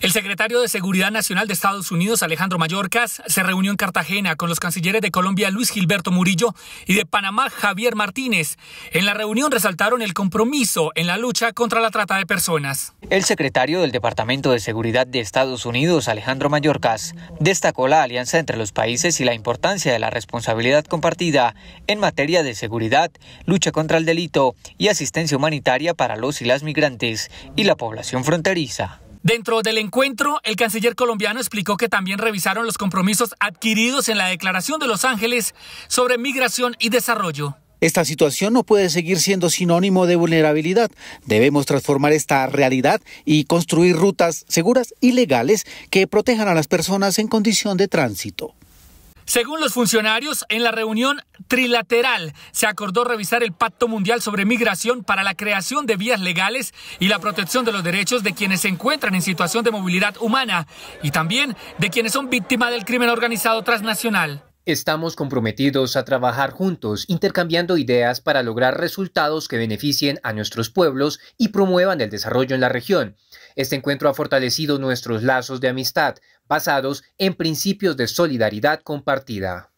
El secretario de Seguridad Nacional de Estados Unidos, Alejandro Mayorkas, se reunió en Cartagena con los cancilleres de Colombia, Luis Gilberto Murillo, y de Panamá, Javier Martínez. En la reunión resaltaron el compromiso en la lucha contra la trata de personas. El secretario del Departamento de Seguridad de Estados Unidos, Alejandro Mayorkas, destacó la alianza entre los países y la importancia de la responsabilidad compartida en materia de seguridad, lucha contra el delito y asistencia humanitaria para los y las migrantes y la población fronteriza. Dentro del encuentro, el canciller colombiano explicó que también revisaron los compromisos adquiridos en la Declaración de Los Ángeles sobre migración y desarrollo. Esta situación no puede seguir siendo sinónimo de vulnerabilidad. Debemos transformar esta realidad y construir rutas seguras y legales que protejan a las personas en condición de tránsito. Según los funcionarios, en la reunión trilateral se acordó revisar el Pacto Mundial sobre Migración para la creación de vías legales y la protección de los derechos de quienes se encuentran en situación de movilidad humana y también de quienes son víctimas del crimen organizado transnacional. Estamos comprometidos a trabajar juntos, intercambiando ideas para lograr resultados que beneficien a nuestros pueblos y promuevan el desarrollo en la región. Este encuentro ha fortalecido nuestros lazos de amistad, basados en principios de solidaridad compartida.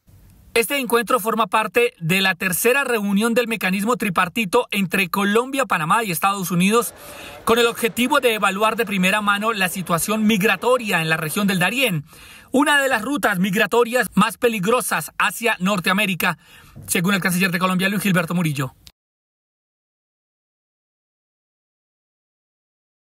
Este encuentro forma parte de la tercera reunión del mecanismo tripartito entre Colombia, Panamá y Estados Unidos con el objetivo de evaluar de primera mano la situación migratoria en la región del Darién, una de las rutas migratorias más peligrosas hacia Norteamérica, según el canciller de Colombia Luis Gilberto Murillo.